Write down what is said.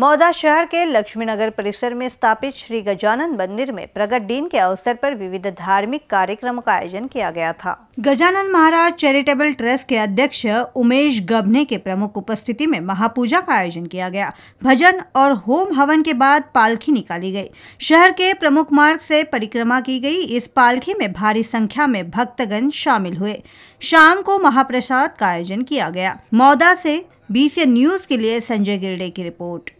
मौदा शहर के लक्ष्मीनगर परिसर में स्थापित श्री गजानन मंदिर में प्रगट दिन के अवसर पर विविध धार्मिक कार्यक्रम का आयोजन किया गया था गजानन महाराज चैरिटेबल ट्रस्ट के अध्यक्ष उमेश गभने के प्रमुख उपस्थिति में महापूजा का आयोजन किया गया भजन और होम हवन के बाद पालखी निकाली गई शहर के प्रमुख मार्ग से परिक्रमा की गई इस पालखी में भारी संख्या में भक्तगण शामिल हुए शाम को महाप्रसाद का आयोजन किया गया मौदा से बीसी न्यूज के लिए संजय गिरडे की रिपोर्ट